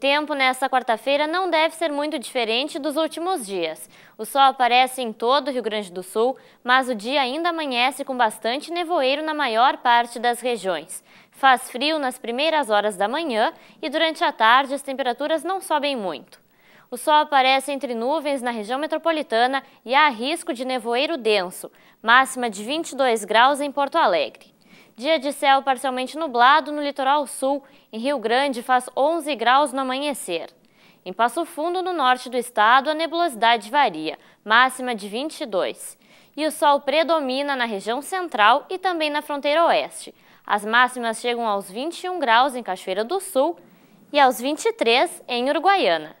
tempo nesta quarta-feira não deve ser muito diferente dos últimos dias. O sol aparece em todo o Rio Grande do Sul, mas o dia ainda amanhece com bastante nevoeiro na maior parte das regiões. Faz frio nas primeiras horas da manhã e durante a tarde as temperaturas não sobem muito. O sol aparece entre nuvens na região metropolitana e há risco de nevoeiro denso, máxima de 22 graus em Porto Alegre. Dia de céu parcialmente nublado no litoral sul. Em Rio Grande faz 11 graus no amanhecer. Em Passo Fundo, no norte do estado, a nebulosidade varia, máxima de 22. E o sol predomina na região central e também na fronteira oeste. As máximas chegam aos 21 graus em Cachoeira do Sul e aos 23 em Uruguaiana.